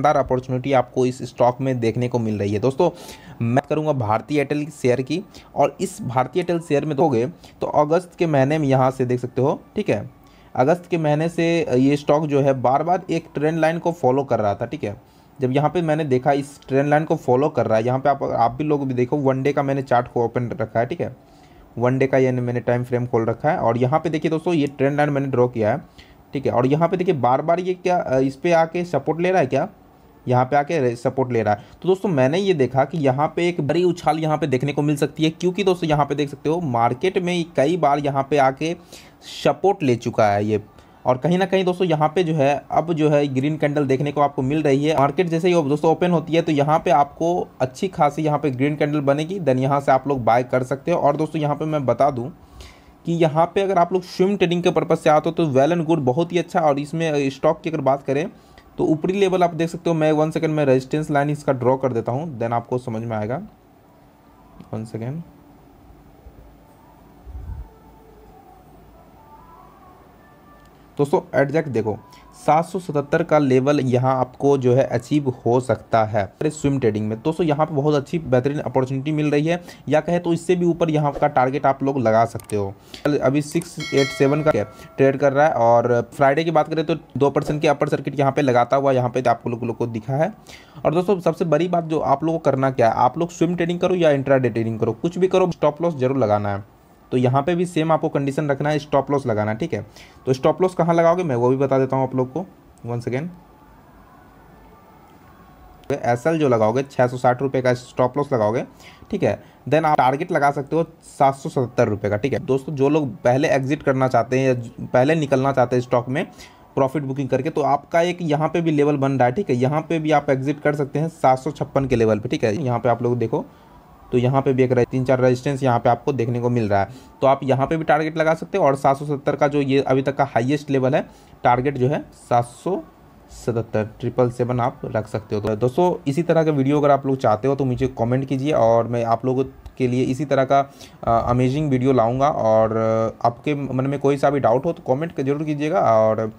शानदार अपॉर्चुनिटी आपको इस स्टॉक में देखने को मिल रही है दोस्तों मैं करूंगा भारतीय एयरटेल शेयर की और इस भारतीय एयरटेल शेयर में दोगे तो अगस्त के महीने में यहाँ से देख सकते हो ठीक है अगस्त के महीने से ये स्टॉक जो है बार बार एक ट्रेंड लाइन को फॉलो कर रहा था ठीक है जब यहाँ पे मैंने देखा इस ट्रेंड लाइन को फॉलो कर रहा है यहाँ पे आप आप भी लोग भी देखो वन डे का मैंने चार्ट को ओपन रखा है ठीक है वन डे का यानी मैंने टाइम फ्रेम खोल रखा है और यहाँ पे देखिए दोस्तों ये ट्रेंड लाइन मैंने ड्रॉ किया है ठीक है और यहाँ पे देखिए बार बार ये क्या इस पर आके सपोर्ट ले रहा है क्या यहाँ पे आके सपोर्ट ले रहा है तो दोस्तों मैंने ये देखा कि यहाँ पे एक बड़ी उछाल यहाँ पे देखने को मिल सकती है क्योंकि दोस्तों यहाँ पे देख सकते हो मार्केट में कई बार यहाँ पे आके सपोर्ट ले चुका है ये और कहीं ना कहीं दोस्तों यहाँ पे जो है अब जो है ग्रीन कैंडल देखने को आपको मिल रही है मार्केट जैसे ही दोस्तों ओपन होती है तो यहाँ पे आपको अच्छी खासी यहाँ पे ग्रीन कैंडल बनेगी देन यहाँ से आप लोग बाय कर सकते हो और दोस्तों यहाँ पे मैं बता दूँ कि यहाँ पे अगर आप लोग स्विम ट्रेडिंग के पर्पज़ से आते हो तो वेल एंड गुड बहुत ही अच्छा और इसमें स्टॉक की अगर बात करें तो ऊपरी लेवल आप देख सकते हो मैं वन सेकेंड में रेजिस्टेंस लाइन इसका ड्रॉ कर देता हूँ देन आपको समझ में आएगा वन सेकेंड दोस्तों एडजैक्ट देखो 777 का लेवल यहाँ आपको जो है अचीव हो सकता है स्विम ट्रेडिंग में दोस्तों यहाँ पे बहुत अच्छी बेहतरीन अपॉर्चुनिटी मिल रही है या कहे तो इससे भी ऊपर यहाँ का टारगेट आप लोग लगा सकते हो अभी 687 का ट्रेड कर रहा है और फ्राइडे की बात करें तो दो परसेंट के अपर सर्किट यहाँ पे लगाता हुआ यहाँ पे आप लोग को दिखा है और दोस्तों सबसे बड़ी बात जो आप लोग को करना क्या है आप लोग स्विम ट्रेडिंग करो या इंट्रा ट्रेडिंग करो कुछ भी करो स्टॉप लॉस जरूर लगाना है तो यहाँ पे भी सेम आपको कंडीशन रखना है स्टॉप लॉस लगाना ठीक है तो स्टॉप लॉस कहाँ लगाओगे मैं वो भी बता देता हूँ आप लोग को वन सेकेंड एस एल जो लगाओगे छः सौ साठ रुपये का स्टॉप लॉस लगाओगे ठीक है देन आप टारगेट लगा सकते हो सात सौ सत्तर रुपये का ठीक है दोस्तों जो लोग पहले एग्जिट करना चाहते हैं या पहले निकलना चाहते हैं स्टॉक में प्रॉफिट बुकिंग करके तो आपका एक यहाँ पे भी लेवल बन रहा है ठीक है यहाँ पे भी आप एग्जिट कर सकते हैं सात सौ छप्पन के लेवल पे ठीक है यहाँ पे आप लोग देखो तो यहाँ पे भी एक तीन चार रेजिस्टेंस यहाँ पे आपको देखने को मिल रहा है तो आप यहाँ पे भी टारगेट लगा सकते हो और 770 का जो ये अभी तक का हाईएस्ट लेवल है टारगेट जो है सात सतहत्तर ट्रिपल सेवन आप रख सकते हो तो दोस्तों इसी तरह का वीडियो अगर आप लोग चाहते हो तो मुझे कमेंट कीजिए और मैं आप लोगों के लिए इसी तरह का अमेजिंग वीडियो लाऊंगा और आपके मन में कोई सा भी डाउट हो तो कमेंट जरूर कीजिएगा और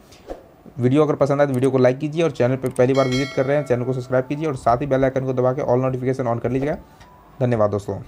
वीडियो अगर पसंद आए तो वीडियो को लाइक कीजिए और चैनल पर पहली बार विजिट कर रहे हैं चैनल को सब्सक्राइब कीजिए और साथ ही बेल आइकन को दबा के ऑल नोटिफिकेशन ऑन कर लीजिएगा धन्यवाद दोस्तों